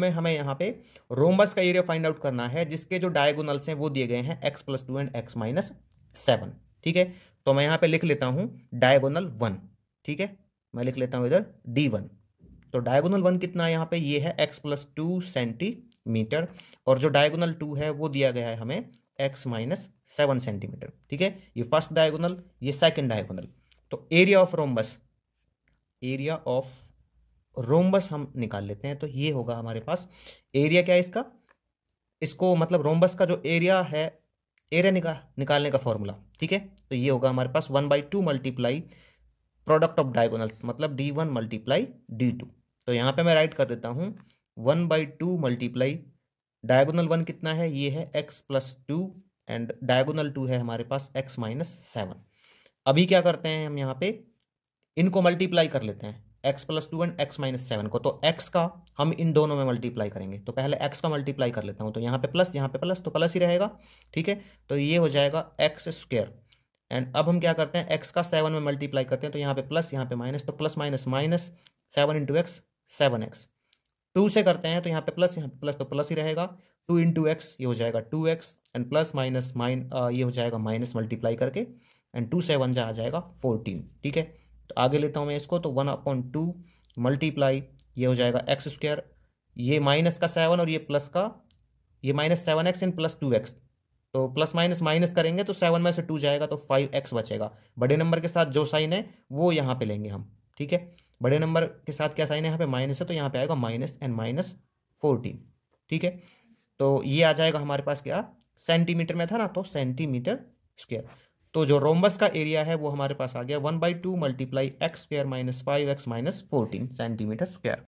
में हमें यहाँ पे रोमबस का एरिया फाइंड आउट करना है जिसके जो डायगोनल्स हैं वो दिए गए हैं X plus two and X minus seven ठीक है तो मैं यहाँ पे लिख लेता हूँ डायगोनल वन ठीक है मैं लिख लेता हूँ इधर डी वन तो डायगोनल वन कितना है यहाँ पे ये है एक्स प्लस टू सेंटीमीटर और जो डायगोनल टू है वो दिया गया है हमें एक्स माइनस सेवन सेंटीमीटर ठीक है ये फर्स्ट डायगोनल ये सेकेंड डायगोनल तो area of rhombus area of rhombus हम निकाल लेते हैं तो ये होगा हमारे पास एरिया क्या है इसका इसको मतलब रोमबस का जो एरिया है एरिया निका, निकालने का फॉर्मूला ठीक है तो ये होगा हमारे पास one by two multiply product of diagonals मतलब D one multiply D two तो यहाँ पे मैं राइट कर देता हूँ one by two multiply diagonal one कितना है ये है X plus two and diagonal two है हमारे पास एक्स माइनस सेवन अभी क्या करते हैं हम यहाँ पे इनको मल्टीप्लाई कर लेते हैं X plus two and X minus seven को तो एक्स का हम इन दोनों में मल्टीप्लाई करेंगे तो पहले एक्स का मल्टीप्लाई कर लेता हूँ तो यहाँ पे प्लस यहाँ पे प्लस तो प्लस ही रहेगा ठीक है तो ये हो जाएगा एक्स स्क्वेयर एंड अब हम क्या करते हैं एक्स का सेवन में मल्टीप्लाई करते हैं तो यहाँ पे प्लस यहाँ पे माइनस तो plus minus minus seven into X seven X two से करते हैं तो यहाँ पे प्लस यहाँ पे प्लस तो प्लस ही रहेगा टू इंटू एक्स ये हो जाएगा two X and plus minus mine ये हो जाएगा माइनस मल्टीप्लाई करके एंड टू सेवन जहाँ आ जाएगा फोर्टीन ठीक है तो आगे लेता हूँ मैं इसको तो वन अपॉन टू मल्टीप्लाई ये हो जाएगा एक्स स्क्वायर ये माइनस का सेवन और ये प्लस का ये minus seven X and plus two X तो प्लस माइनस माइनस करेंगे तो सेवन में से टू जाएगा तो फाइव एक्स बचेगा बड़े नंबर के साथ जो साइन है वो यहाँ पे लेंगे हम ठीक है बड़े नंबर के साथ क्या साइन है यहाँ पे माइनस है तो यहाँ पे आएगा माइनस एंड माइनस फोर्टीन ठीक है तो ये आ जाएगा हमारे पास क्या सेंटीमीटर में था ना तो सेंटीमीटर स्क्वायर तो जो रोमबस का एरिया है वो हमारे पास आ गया one by two multiply X square minus five X minus fourteen centimetre square